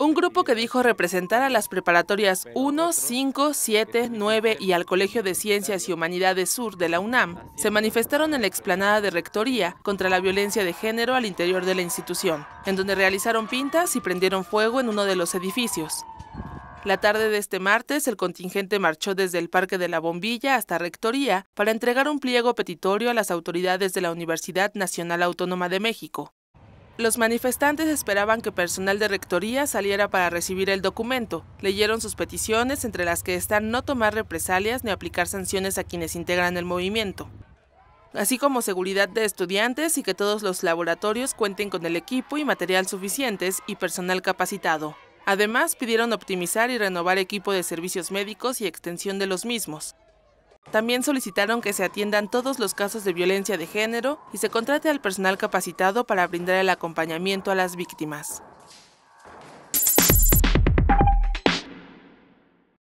Un grupo que dijo representar a las preparatorias 1, 5, 7, 9 y al Colegio de Ciencias y Humanidades Sur de la UNAM se manifestaron en la explanada de Rectoría contra la violencia de género al interior de la institución, en donde realizaron pintas y prendieron fuego en uno de los edificios. La tarde de este martes, el contingente marchó desde el Parque de la Bombilla hasta Rectoría para entregar un pliego petitorio a las autoridades de la Universidad Nacional Autónoma de México, los manifestantes esperaban que personal de rectoría saliera para recibir el documento. Leyeron sus peticiones, entre las que están no tomar represalias ni aplicar sanciones a quienes integran el movimiento, así como seguridad de estudiantes y que todos los laboratorios cuenten con el equipo y material suficientes y personal capacitado. Además, pidieron optimizar y renovar equipo de servicios médicos y extensión de los mismos, también solicitaron que se atiendan todos los casos de violencia de género y se contrate al personal capacitado para brindar el acompañamiento a las víctimas.